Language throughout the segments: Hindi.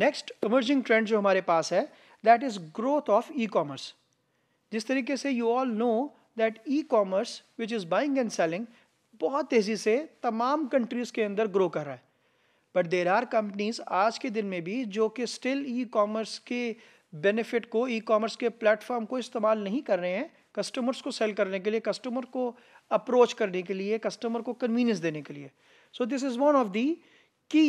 नेक्स्ट इमर्जिंग ट्रेंड जो हमारे पास है that is growth of e commerce जिस तरीके से you all know that e commerce which is buying and selling बहुत तेज़ी से तमाम कंट्रीज़ के अंदर ग्रो कर रहा है बट देर आर कंपनीज आज के दिन में भी जो कि स्टिल ई कॉमर्स के बेनिफिट को ई कॉमर्स के प्लेटफॉर्म को इस्तेमाल नहीं कर रहे हैं कस्टमर्स को सेल करने के लिए कस्टमर को अप्रोच करने के लिए कस्टमर को कन्वीनियंस देने के लिए so this is one of the key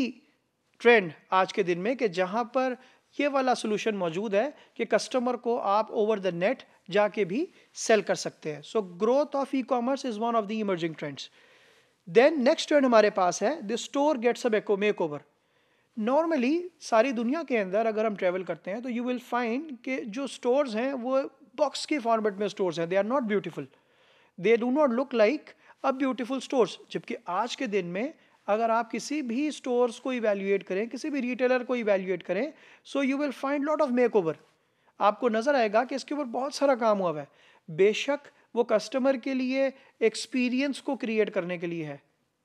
trend आज के दिन में कि जहाँ पर ये वाला सोल्यूशन मौजूद है कि कस्टमर को आप ओवर द नेट जाके भी सेल कर सकते हैं so growth of e commerce is one of the emerging trends then next trend हमारे पास है the store gets eco makeover normally सारी दुनिया के अंदर अगर हम ट्रेवल करते हैं तो यू विल फाइंड कि जो स्टोर्स हैं वो बॉक्स के फॉर्मेट में स्टोर्स हैं they are not beautiful they do not look like a beautiful stores जबकि आज के दिन में अगर आप किसी भी स्टोर्स को इवेल्यूएट करें किसी भी रिटेलर को इवेल्यूएट करें so you will find lot of makeover आपको नज़र आएगा कि इसके ऊपर बहुत सारा काम हुआ है बेशक वो कस्टमर के लिए एक्सपीरियंस को क्रिएट करने के लिए है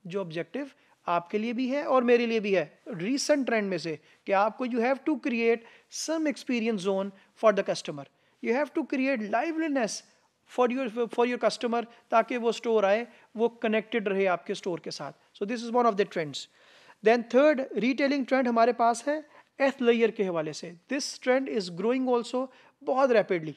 जो ऑब्जेक्टिव आपके लिए भी है और मेरे लिए भी है रीसेंट ट्रेंड में से कि आपको you have to create some experience zone for the customer you have to create liveliness for your for your customer ताकि वो स्टोर आए वो कनेक्टेड रहे आपके स्टोर के साथ so this is one of the trends then third retailing trend हमारे पास है एथ लेयर के हवाले से this trend is growing also बहुत रैपिडली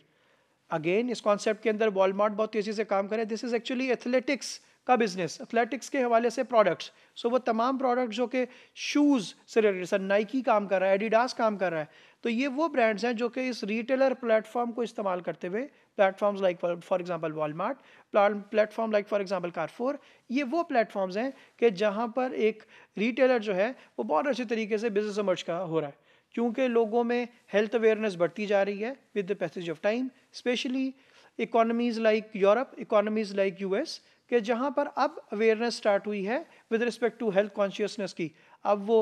अगेन इस कॉन्सेप्ट के अंदर वॉलमार्ट बहुत तेज़ी से काम करें दिस इज़ एक्चुअली एथलेटिक्स का बिजनेस एथलेटिक्स के हवाले से प्रोडक्ट्स सो वो तमाम प्रोडक्ट जो कि शूज़ से रिलेटेड सर नाइकी काम कर रहा है एडिडास काम कर रहा है तो ये वो ब्रांड्स हैं जो कि इस रिटेलर प्लेटफॉर्म को इस्तेमाल करते हुए platforms like for example Walmart platform like for example Carrefour ये वो प्लेटफॉर्म्स हैं कि जहाँ पर एक रिटेलर जो है वो बहुत अच्छे तरीके से बिजनेस मर्ज का हो रहा है क्योंकि लोगों में हेल्थ अवेयरनेस बढ़ती जा रही है with the passage of time specially economies like Europe economies like US के जहाँ पर अब अवेयरनेस स्टार्ट हुई है with respect to health consciousness की अब वो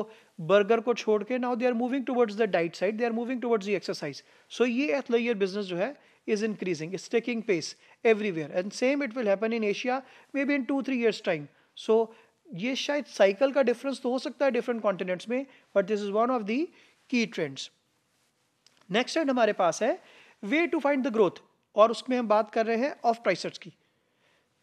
बर्गर को छोड़ के now they are moving towards the diet side they are moving towards the exercise so ये एथलेयर बिजनेस जो है is increasing is taking pace everywhere and same it will happen in Asia may be in two three years time so ये शायद साइकिल का डिफरेंस तो हो सकता है डिफरेंट कॉन्टिनेंट्स में but this is one of the key trends next trend हमारे पास है way to find the growth और उसमें हम बात कर रहे हैं ऑफ प्राइसर्स की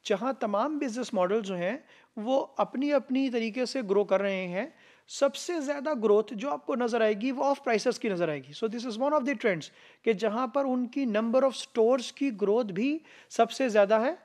जहाँ तमाम बिजनेस मॉडल जो हैं वो अपनी अपनी तरीके से ग्रो कर रहे हैं सबसे ज़्यादा ग्रोथ जो आपको नज़र आएगी वो ऑफ प्राइसर्स की नज़र आएगी so this is one of the trends कि जहाँ पर उनकी नंबर ऑफ स्टोर्स की ग्रोथ भी सबसे ज़्यादा है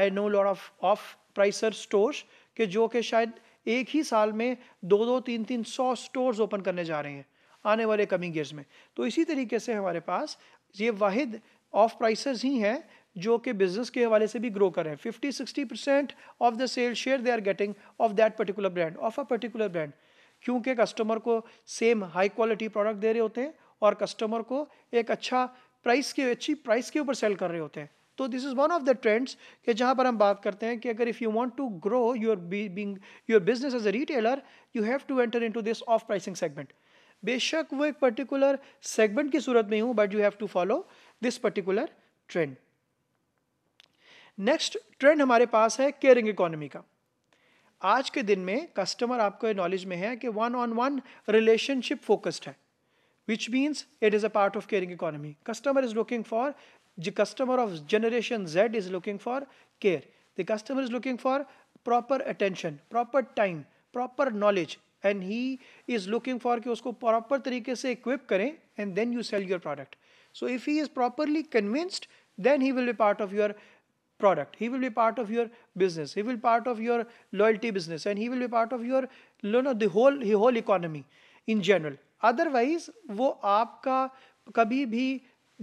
I know lot of of pricer stores के जो कि शायद एक ही साल में दो दो तीन तीन सौ स्टोर्स ओपन करने जा रहे हैं आने वाले कमिंग ईयर्स में तो इसी तरीके से हमारे पास ये वाहिद ऑफ प्राइसेस ही हैं जो कि बिजनेस के हवाले से भी ग्रो कर रहे हैं fifty sixty percent of the sale share they are getting of that particular brand of a particular brand क्योंकि कस्टमर को सेम हाई क्वालिटी प्रोडक्ट दे रहे होते हैं और कस्टमर को एक अच्छा प्राइस के अच्छी प्राइस के ऊपर सेल कर रहे होते हैं तो this is one of the trends कि जहाँ पर हम बात करते हैं कि अगर if you want to grow your being your business as a retailer you have to enter into this of pricing segment बेशक वो एक पर्टिकुलर सेगमेंट की सूरत में हूँ but you have to follow this particular trend next trend हमारे पास है केयरिंग इकोनॉमी का आज के दिन में कस्टमर आपको नॉलेज में है कि one on one relationship focused है which means it is a part of caring economy customer is looking for the customer of generation Z is looking for care the customer is looking for proper attention proper time proper knowledge and he is looking for कि उसको प्रॉपर तरीके से इक्विप करें and then you sell your product So if he is properly convinced, then he will be part of your product. He will be part of your business. He will be part of your loyalty business, and he will be part of your you know, the whole the whole economy in general. Otherwise, वो आपका कभी भी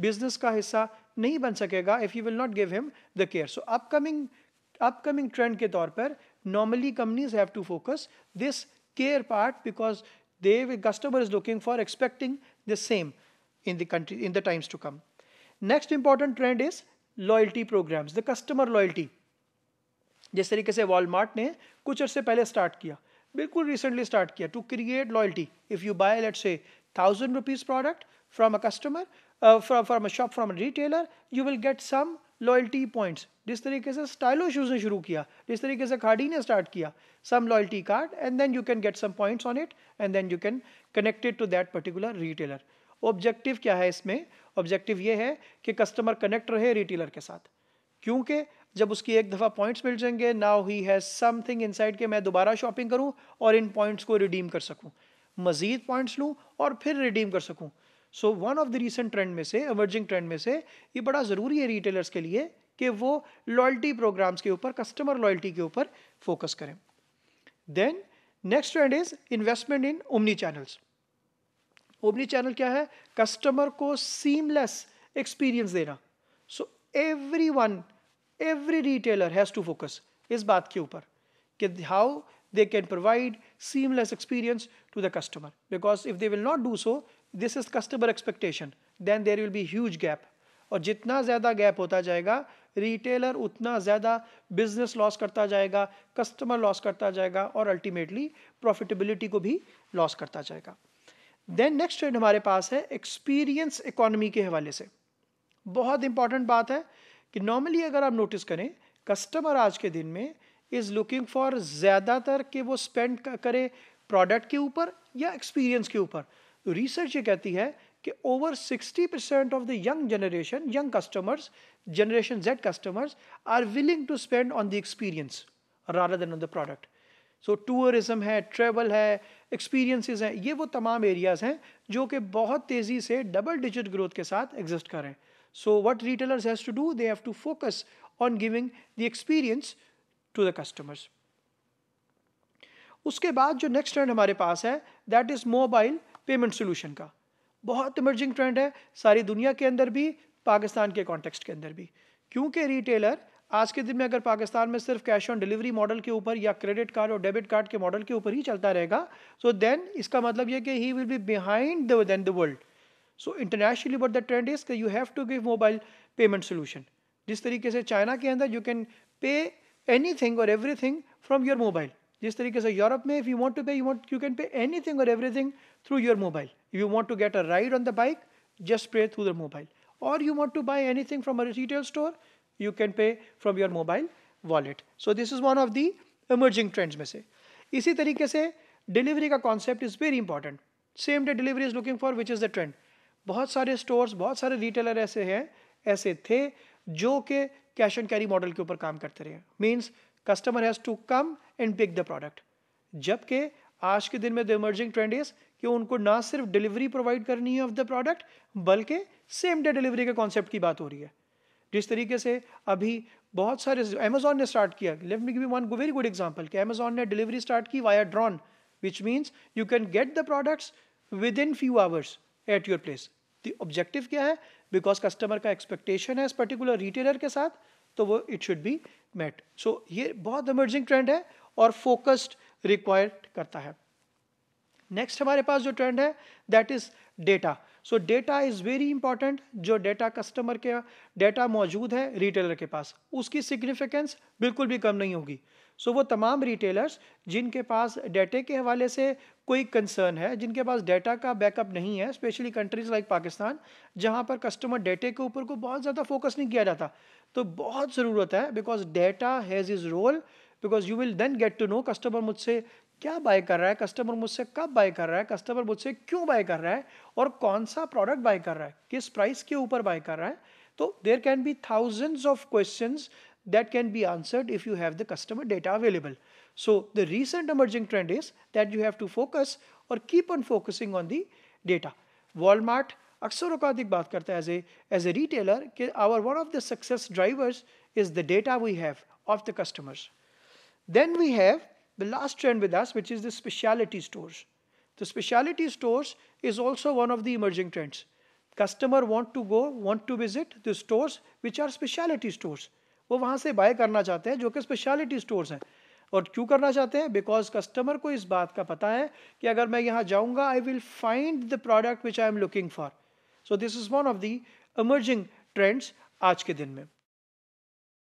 business का हिस्सा नहीं बन सकेगा if you will not give him the care. So upcoming, upcoming trend के तौर पर normally companies have to focus this care part because they customer is looking for expecting the same in the country in the times to come. Next important trend is loyalty programs the customer loyalty जिस तरीके से वॉलमार्ट ने कुछ अर्से पहले स्टार्ट किया बिल्कुल रिसेंटली स्टार्ट किया to create loyalty if you buy let's say thousand rupees product from a customer from from a shop from a retailer you will get some loyalty points जिस तरीके से स्टाइलो शूज़ ने शुरू किया जिस तरीके से खाडी ने स्टार्ट किया some loyalty card and then you can get some points on it and then you can connected to that particular retailer objective क्या है इसमें ऑब्जेक्टिव ये है कि कस्टमर कनेक्ट रहे रिटेलर के साथ क्योंकि जब उसकी एक दफ़ा पॉइंट्स मिल जाएंगे now he has something inside के मैं दोबारा शॉपिंग करूं और इन पॉइंट्स को रिडीम कर सकूं मज़ीद पॉइंट्स लूं और फिर रिडीम कर सकूं so one of the recent trend में से एमर्जिंग ट्रेंड में से ये बड़ा ज़रूरी है रिटेलर्स के लिए कि वो लॉयल्टी प्रोग्राम्स के ऊपर कस्टमर लॉयल्टी के ऊपर फोकस करें then next trend is investment in omni channels omni channel क्या है कस्टमर को सीमलेस एक्सपीरियंस देना so every one every retailer has to focus इस बात के ऊपर कि how they can provide seamless experience to the customer because if they will not do so this is customer expectation then there will be huge gap और जितना ज़्यादा गैप होता जाएगा रिटेलर उतना ज़्यादा बिजनेस लॉस करता जाएगा कस्टमर लॉस करता जाएगा और अल्टीमेटली प्रॉफिटेबिलिटी को भी लॉस करता जाएगा देन नेक्स्ट ट्रेंड हमारे पास है एक्सपीरियंस इकोनॉमी के हवाले से बहुत इंपॉर्टेंट बात है कि नॉर्मली अगर आप नोटिस करें कस्टमर आज के दिन में इज़ लुकिंग फॉर ज़्यादातर कि वो स्पेंड करे प्रोडक्ट के ऊपर या एक्सपीरियंस के ऊपर तो रिसर्च ये कहती है कि over 60 percent of the young generation young customers generation Z customers are willing to spend on the experience rather than on the product so tourism है ट्रेवल है एक्सपीरियंसेस हैं ये वो तमाम एरियाज़ हैं जो कि बहुत तेज़ी से डबल डिजिट ग्रोथ के साथ एग्जिस्ट करें so what retailers has to do they have to focus on giving the experience to the customers उसके बाद जो नेक्स्ट ट्रेंड हमारे पास है that is mobile payment solution का बहुत इमर्जिंग ट्रेंड है सारी दुनिया के अंदर भी पाकिस्तान के कॉन्टेक्स्ट के अंदर भी क्योंकि रिटेलर आज के दिन में अगर पाकिस्तान में सिर्फ कैश ऑन डिलीवरी मॉडल के ऊपर या क्रेडिट कार्ड और डेबिट कार्ड के मॉडल के ऊपर ही चलता रहेगा सो देन इसका मतलब ये कि he will be behind then the world so internationally but the trend is you have to give mobile payment solution जिस तरीके से चाइना के अंदर you can pay anything और everything from your mobile जिस तरीके से यूरोप में if you want to pay you you can pay anything और everything through your mobile you want to get a ride on the bike just pay through the mobile और you want to buy anything from a retail store you can pay from your mobile wallet so this is one of the emerging trends में से इसी तरीके से डिलीवरी का concept is very important same day delivery is looking for which is the trend बहुत सारे स्टोर्स बहुत सारे रिटेलर ऐसे हैं ऐसे थे जो कि कैश एंड कैरी मॉडल के ऊपर काम करते रहे means customer has to come and pick the product जबकि आज के दिन में द इमर्जिंग ट्रेंड इज़ कि उनको ना सिर्फ डिलीवरी प्रोवाइड करनी है ऑफ द प्रोडक्ट बल्कि सेम डे डिलीवरी के कॉन्सेप्ट की बात हो रही है जिस तरीके से अभी बहुत सारे अमेजोन ने स्टार्ट किया let me give you one very good example कि अमेजोन ने डिलीवरी स्टार्ट की via drone which means you can get the products within few hours at your place the objective क्या है बिकॉज कस्टमर का एक्सपेक्टेशन है इस पर्टिकुलर रिटेलर के साथ तो वो it should be met so ये बहुत इमर्जिंग ट्रेंड है और फोकस्ड रिक्वायर्ड करता है नेक्स्ट हमारे पास जो ट्रेंड है that is data so data is very important जो डेटा कस्टमर के डेटा मौजूद है रिटेलर के पास उसकी सिग्निफिकेंस बिल्कुल भी कम नहीं होगी सो so, वो तमाम रिटेलर्स जिनके पास डेटे के हवाले से कोई कंसर्न है जिनके पास डेटा का बैकअप नहीं है स्पेशली कंट्रीज़ लाइक पाकिस्तान जहाँ पर कस्टमर डेटे के ऊपर को बहुत ज़्यादा फोकस नहीं किया जाता तो बहुत ज़रूरत है because data has is role because you will then get to know customer मुझसे क्या बाय कर रहा है कस्टमर मुझसे कब बाय कर रहा है कस्टमर मुझसे क्यों बाय कर रहा है और कौन सा प्रोडक्ट बाय कर रहा है किस प्राइस के ऊपर बाय कर रहा है तो there can be thousands of question that can be answered if you have the customer data available so the recent emerging trend is that you have to focus और keep on focusing on the data Walmart अक्सर अकाधिक बात करता है as a as a retailer कि our one of the success drivers is the data we have of the customers then we have the last trend with us, which is the specialty stores. The specialty stores is also one of the emerging trends. Customer want to go, want to visit the stores which are specialty stores. वो वहाँ से buy करना चाहते हैं जो कि specialty stores हैं और क्यों करना चाहते हैं बिकॉज कस्टमर को इस बात का पता है कि अगर मैं यहाँ जाऊँगा I will find the product which I am looking for so this is one of the emerging trends आज के दिन में